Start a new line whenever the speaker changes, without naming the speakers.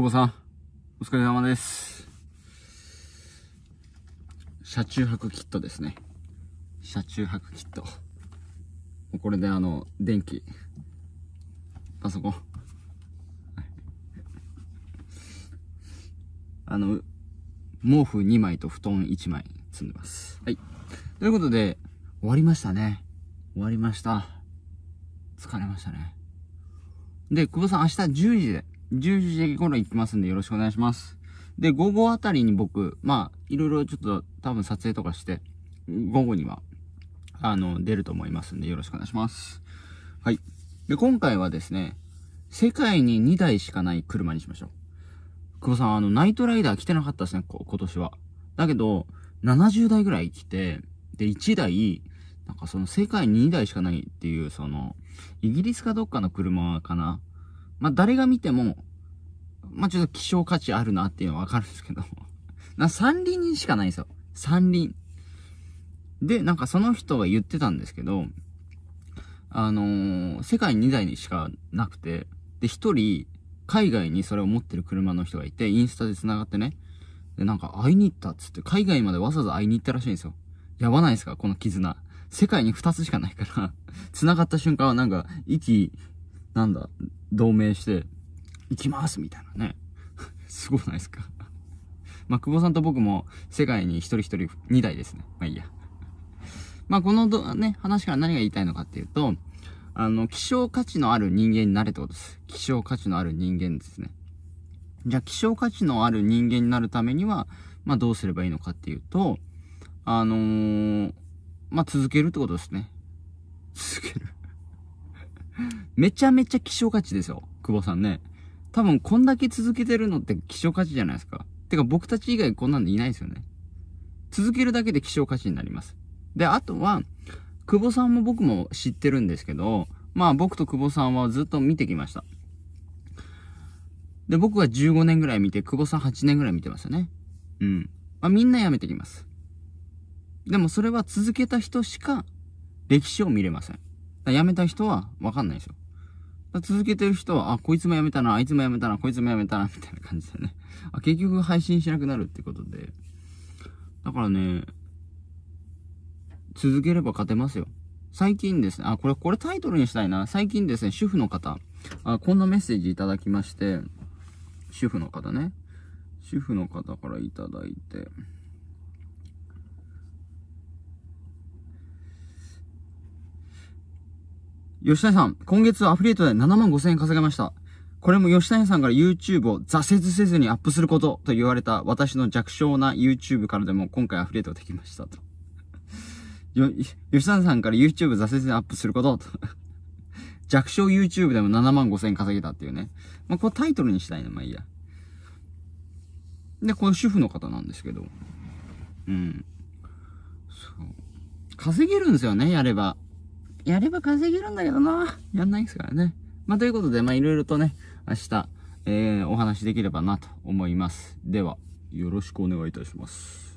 久保さん、お疲れ様です。車中泊キットですね。車中泊キット。これであの、電気、パソコン。あの、毛布2枚と布団1枚積んでます。はい。ということで、終わりましたね。終わりました。疲れましたね。で、久保さん明日10時で10時頃行きますんでよろしくお願いします。で、午後あたりに僕、まあ、いろいろちょっと多分撮影とかして、午後には、あの、出ると思いますんでよろしくお願いします。はい。で、今回はですね、世界に2台しかない車にしましょう。久保さん、あの、ナイトライダー来てなかったですね、今年は。だけど、70台ぐらい来て、で、1台、なんかその世界に2台しかないっていう、その、イギリスかどっかの車かな。まあ、誰が見ても、まあ、ちょっと希少価値あるなっていうのはわかるんですけど な、三輪にしかないんですよ。三輪。で、なんかその人が言ってたんですけど、あのー、世界2台にしかなくて、で、1人、海外にそれを持ってる車の人がいて、インスタで繋がってね。で、なんか会いに行ったっつって、海外までわざわざ会いに行ったらしいんですよ。やばないですかこの絆。世界に2つしかないから繋がった瞬間はなんか、息、なんだ、同盟して、行きますみたいなね。すごくないですかまあ、久保さんと僕も世界に一人一人2台ですね。まあいいや。まあ、このね、話から何が言いたいのかっていうと、あの、希少価値のある人間になれってことです。希少価値のある人間ですね。じゃあ、希少価値のある人間になるためには、まあ、どうすればいいのかっていうと、あのー、まあ、続けるってことですね。続ける めちゃめちゃ希少価値ですよ。久保さんね。多分こんだけ続けてるのって希少価値じゃないですか。てか僕たち以外こんなんでいないですよね。続けるだけで希少価値になります。で、あとは、久保さんも僕も知ってるんですけど、まあ僕と久保さんはずっと見てきました。で、僕は15年ぐらい見て、久保さん8年ぐらい見てますよね。うん。まあみんな辞めてきます。でもそれは続けた人しか歴史を見れません。辞めた人はわかんないですよ。続けてる人は、あ、こいつもやめたな、あいつもやめたな、こいつもやめたな、みたいな感じでね。あ、結局配信しなくなるってことで。だからね、続ければ勝てますよ。最近ですね、あ、これ、これタイトルにしたいな。最近ですね、主婦の方、あこんなメッセージいただきまして、主婦の方ね。主婦の方からいただいて。吉谷さん、今月アフィリエイトで7万5千円稼げました。これも吉谷さんから YouTube を挫折せずにアップすることと言われた私の弱小な YouTube からでも今回アフィリエイトできましたと。よ、吉谷さんから YouTube 挫折にアップすることと。弱小 YouTube でも7万5千円稼げたっていうね。まあ、これタイトルにしたいね。まあいいや。で、これ主婦の方なんですけど。うん。そう。稼げるんですよね、やれば。やれば稼げるんだけどな。やんないですからね。まあ、ということで、まあ、いろいろとね、明日、えー、お話できればなと思います。では、よろしくお願いいたします。